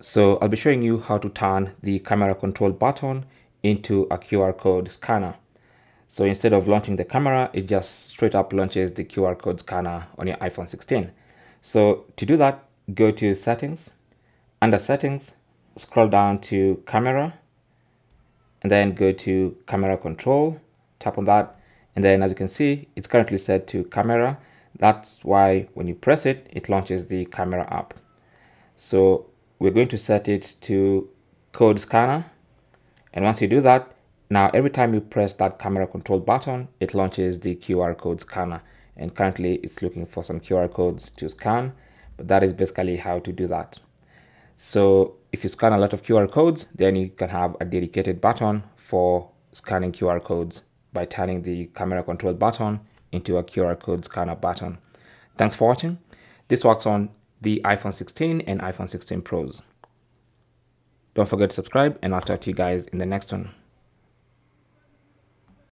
So I'll be showing you how to turn the camera control button into a QR code scanner. So instead of launching the camera, it just straight up launches the QR code scanner on your iPhone 16. So to do that, go to settings, under settings, scroll down to camera, and then go to camera control, tap on that. And then as you can see, it's currently set to camera. That's why when you press it, it launches the camera app. So we're going to set it to code scanner. And once you do that, now every time you press that camera control button, it launches the QR code scanner. And currently it's looking for some QR codes to scan, but that is basically how to do that. So if you scan a lot of QR codes, then you can have a dedicated button for scanning QR codes by turning the camera control button into a QR code scanner button. Thanks for watching. This works on the iPhone 16 and iPhone 16 Pros. Don't forget to subscribe and I'll talk to you guys in the next one.